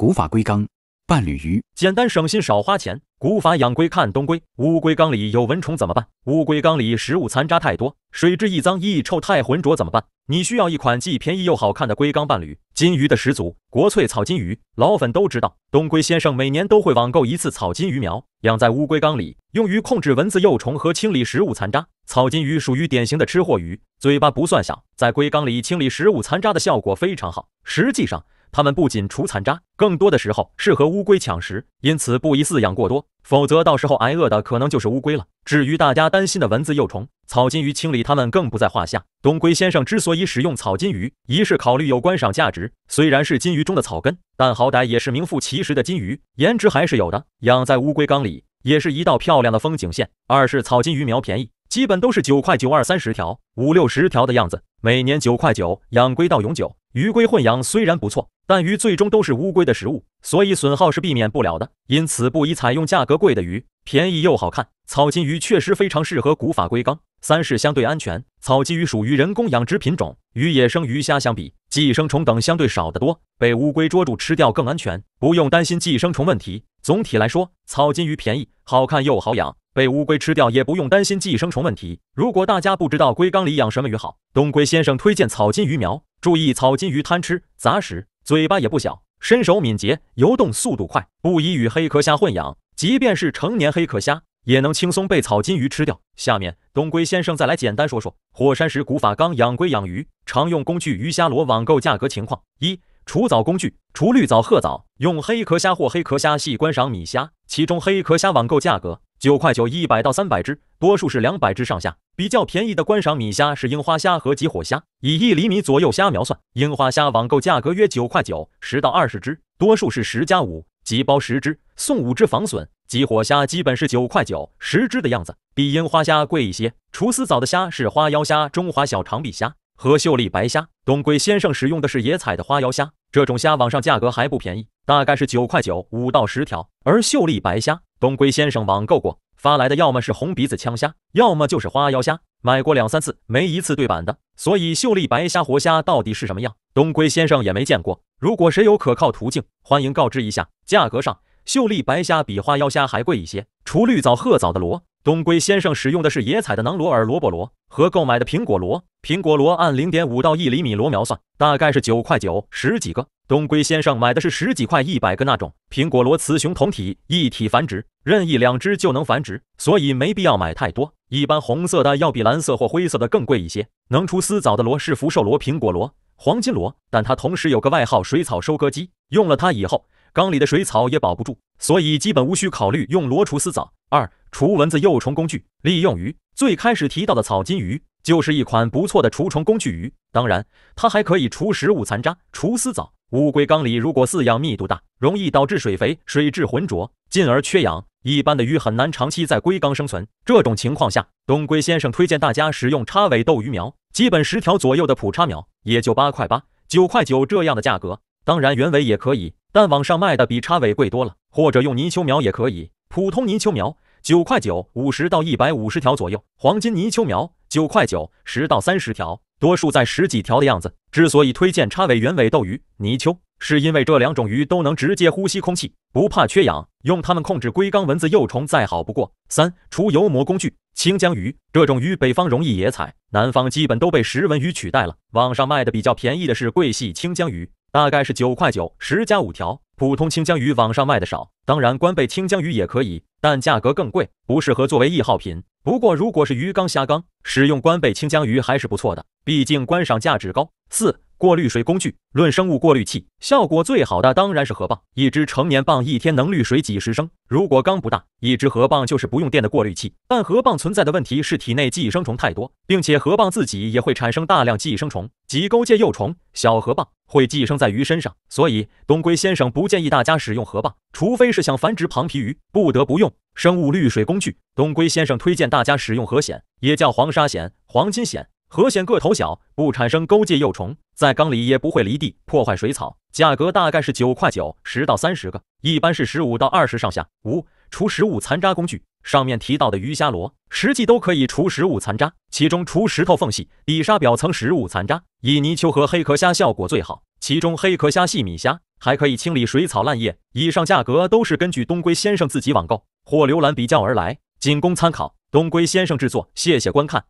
古法龟缸伴侣鱼，简单省心少花钱。古法养龟看东龟，乌龟缸里有蚊虫怎么办？乌龟缸里食物残渣太多，水质一脏一臭太浑浊怎么办？你需要一款既便宜又好看的龟缸伴侣，金鱼的始祖国粹草金鱼，老粉都知道。东龟先生每年都会网购一次草金鱼苗，养在乌龟缸里，用于控制蚊子幼虫和清理食物残渣。草金鱼属于典型的吃货鱼，嘴巴不算小，在龟缸里清理食物残渣的效果非常好。实际上，它们不仅除残渣，更多的时候是和乌龟抢食，因此不宜饲养过多，否则到时候挨饿的可能就是乌龟了。至于大家担心的蚊子幼虫，草金鱼清理它们更不在话下。东龟先生之所以使用草金鱼，一是考虑有观赏价值，虽然是金鱼中的草根，但好歹也是名副其实的金鱼，颜值还是有的，养在乌龟缸里也是一道漂亮的风景线。二是草金鱼苗便宜。基本都是九块九二三十条、五六十条的样子，每年九块九养龟到永久。鱼龟混养虽然不错，但鱼最终都是乌龟的食物，所以损耗是避免不了的，因此不宜采用价格贵的鱼。便宜又好看，草金鱼确实非常适合古法龟缸。三是相对安全，草金鱼属于人工养殖品种，与野生鱼虾相比。寄生虫等相对少得多，被乌龟捉住吃掉更安全，不用担心寄生虫问题。总体来说，草金鱼便宜、好看又好养，被乌龟吃掉也不用担心寄生虫问题。如果大家不知道龟缸里养什么鱼好，东龟先生推荐草金鱼苗。注意，草金鱼贪吃杂食，嘴巴也不小，身手敏捷，游动速度快，不宜与黑壳虾混养，即便是成年黑壳虾。也能轻松被草金鱼吃掉。下面东龟先生再来简单说说火山石古法缸养龟养鱼常用工具、鱼虾螺网购价格情况。一、除藻工具除绿藻褐藻，用黑壳虾或黑壳虾系观赏米虾。其中黑壳虾网购价格九块九，一百到三百只，多数是两百只上下。比较便宜的观赏米虾是樱花虾和极火虾，以一厘米左右虾苗算，樱花虾网购价格约九块九，十到二十只，多数是十加五，即包十只送五只防损。即火虾基本是九块九十只的样子，比樱花虾贵一些。除四找的虾是花腰虾、中华小长臂虾和秀丽白虾。东龟先生使用的是野采的花腰虾，这种虾网上价格还不便宜，大概是九块九五到十条。而秀丽白虾，东龟先生网购过，发来的要么是红鼻子枪虾，要么就是花腰虾，买过两三次，没一次对版的。所以秀丽白虾活虾到底是什么样，东龟先生也没见过。如果谁有可靠途径，欢迎告知一下。价格上。秀丽白虾比花腰虾还贵一些，除绿藻、褐藻的螺。东龟先生使用的是野采的囊螺耳萝卜螺和购买的苹果螺。苹果螺按零点五到一厘米螺苗算，大概是九块九十几个。东龟先生买的是十几块一百个那种苹果螺，雌雄同体，一体繁殖，任意两只就能繁殖，所以没必要买太多。一般红色的要比蓝色或灰色的更贵一些。能出丝藻的螺是福寿螺、苹果螺、黄金螺，但它同时有个外号“水草收割机”，用了它以后。缸里的水草也保不住，所以基本无需考虑用螺除丝藻。二除蚊子幼虫工具利用鱼，最开始提到的草金鱼就是一款不错的除虫工具鱼。当然，它还可以除食物残渣、除丝藻。乌龟缸里如果饲养密度大，容易导致水肥、水质浑浊，进而缺氧，一般的鱼很难长期在龟缸生存。这种情况下，东龟先生推荐大家使用叉尾斗鱼苗，基本十条左右的普叉苗也就八块八、九块九这样的价格。当然，原尾也可以。但网上卖的比叉尾贵多了，或者用泥鳅苗也可以。普通泥鳅苗九块九，五十到一百五十条左右；黄金泥鳅苗九块九，十到三十条，多数在十几条的样子。之所以推荐叉尾、原尾斗鱼、泥鳅，是因为这两种鱼都能直接呼吸空气，不怕缺氧，用它们控制龟缸蚊子幼虫再好不过。三除油膜工具，清江鱼这种鱼北方容易野采，南方基本都被石纹鱼取代了。网上卖的比较便宜的是桂系清江鱼。大概是九块九，十加五条。普通清江鱼网上卖的少，当然关贝清江鱼也可以，但价格更贵，不适合作为易耗品。不过如果是鱼缸、虾缸，使用关贝清江鱼还是不错的。毕竟观赏价值高。四、过滤水工具，论生物过滤器效果最好的当然是河蚌。一只成年蚌一天能滤水几十升。如果缸不大，一只河蚌就是不用电的过滤器。但河蚌存在的问题是体内寄生虫太多，并且河蚌自己也会产生大量寄生虫，即钩介幼虫。小河蚌会寄生在鱼身上，所以东龟先生不建议大家使用河蚌，除非是想繁殖庞皮鱼，不得不用生物滤水工具。东龟先生推荐大家使用河蚬，也叫黄沙蚬、黄金蚬。河蚬个头小，不产生钩介幼虫，在缸里也不会离地破坏水草，价格大概是九块九十到三十个，一般是十五到二十上下。五除食物残渣工具，上面提到的鱼虾螺实际都可以除食物残渣，其中除石头缝隙底沙表层食物残渣，以泥鳅和黑壳虾效果最好，其中黑壳虾细米虾还可以清理水草烂叶。以上价格都是根据东龟先生自己网购或浏览比较而来，仅供参考。东龟先生制作，谢谢观看。